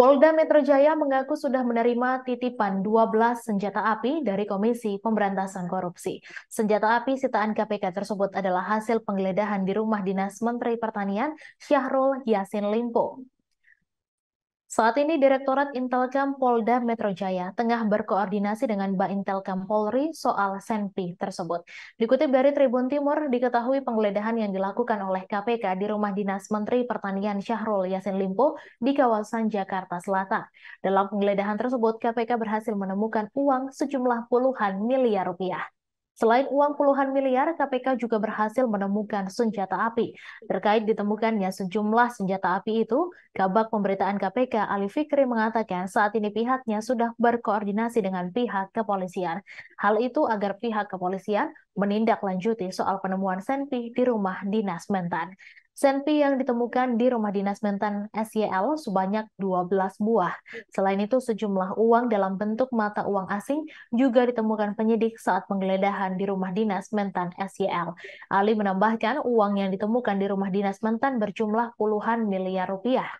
Polda Metro Jaya mengaku sudah menerima titipan 12 senjata api dari Komisi Pemberantasan Korupsi. Senjata api sitaan KPK tersebut adalah hasil penggeledahan di rumah dinas Menteri Pertanian Syahrul Yasin Limpo. Saat ini Direktorat Intelkam Polda Metro Jaya tengah berkoordinasi dengan Intelkam Polri soal Senpi tersebut. Dikutip dari Tribun Timur, diketahui penggeledahan yang dilakukan oleh KPK di rumah dinas Menteri Pertanian Syahrul Yasin Limpo di kawasan Jakarta Selatan. Dalam penggeledahan tersebut, KPK berhasil menemukan uang sejumlah puluhan miliar rupiah. Selain uang puluhan miliar, KPK juga berhasil menemukan senjata api. Terkait ditemukannya sejumlah senjata api itu, Kabak Pemberitaan KPK Ali Fikri mengatakan saat ini pihaknya sudah berkoordinasi dengan pihak kepolisian. Hal itu agar pihak kepolisian menindaklanjuti soal penemuan senpi di rumah dinas Mentan. Senpi yang ditemukan di rumah dinas Mentan SYL sebanyak 12 buah. Selain itu, sejumlah uang dalam bentuk mata uang asing juga ditemukan penyidik saat penggeledahan di rumah dinas Mentan SYL. Ali menambahkan uang yang ditemukan di rumah dinas Mentan berjumlah puluhan miliar rupiah.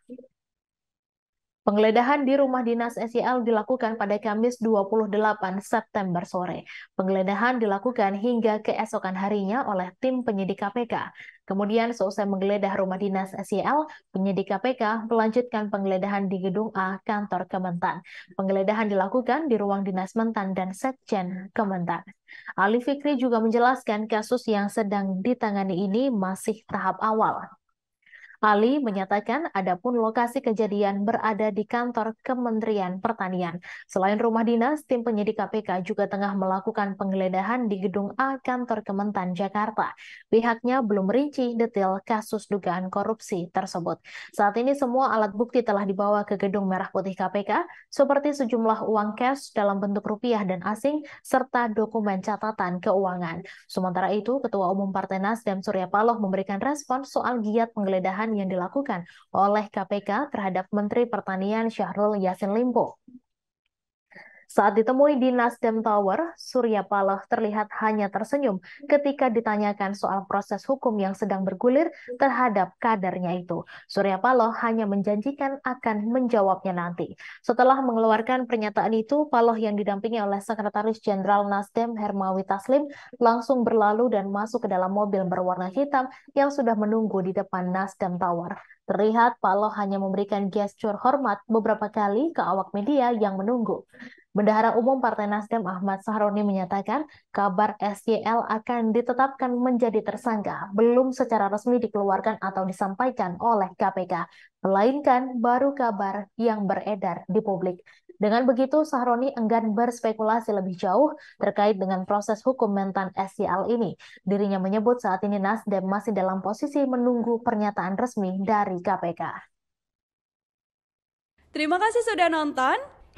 Penggeledahan di rumah dinas SEL dilakukan pada Kamis 28 September sore. Penggeledahan dilakukan hingga keesokan harinya oleh tim penyidik KPK. Kemudian seusai menggeledah rumah dinas SEL, penyidik KPK melanjutkan penggeledahan di gedung A kantor Kementan. Penggeledahan dilakukan di ruang dinas Mentan dan Sekjen Kementan. Ali Fikri juga menjelaskan kasus yang sedang ditangani ini masih tahap awal. Ali menyatakan adapun lokasi kejadian berada di kantor Kementerian Pertanian. Selain rumah dinas, tim penyidik KPK juga tengah melakukan penggeledahan di gedung A kantor Kementan Jakarta. Pihaknya belum merinci detail kasus dugaan korupsi tersebut. Saat ini semua alat bukti telah dibawa ke gedung Merah Putih KPK seperti sejumlah uang cash dalam bentuk rupiah dan asing serta dokumen catatan keuangan. Sementara itu, Ketua Umum Partai Nasdem Surya Paloh memberikan respon soal giat penggeledahan yang dilakukan oleh KPK terhadap Menteri Pertanian Syahrul Yassin Limpo. Saat ditemui di Nasdem Tower, Surya Paloh terlihat hanya tersenyum ketika ditanyakan soal proses hukum yang sedang bergulir terhadap kadernya itu. Surya Paloh hanya menjanjikan akan menjawabnya nanti. Setelah mengeluarkan pernyataan itu, Paloh yang didampingi oleh Sekretaris Jenderal Nasdem Hermawi Taslim langsung berlalu dan masuk ke dalam mobil berwarna hitam yang sudah menunggu di depan Nasdem Tower. Terlihat Paloh hanya memberikan gesture hormat beberapa kali ke awak media yang menunggu. Bendahara Umum Partai Nasdem Ahmad Sahroni menyatakan kabar SYL akan ditetapkan menjadi tersangka belum secara resmi dikeluarkan atau disampaikan oleh KPK, melainkan baru kabar yang beredar di publik. Dengan begitu, Sahroni enggan berspekulasi lebih jauh terkait dengan proses hukum mentan SCL ini. Dirinya menyebut saat ini Nasdem masih dalam posisi menunggu pernyataan resmi dari KPK. Terima kasih sudah nonton.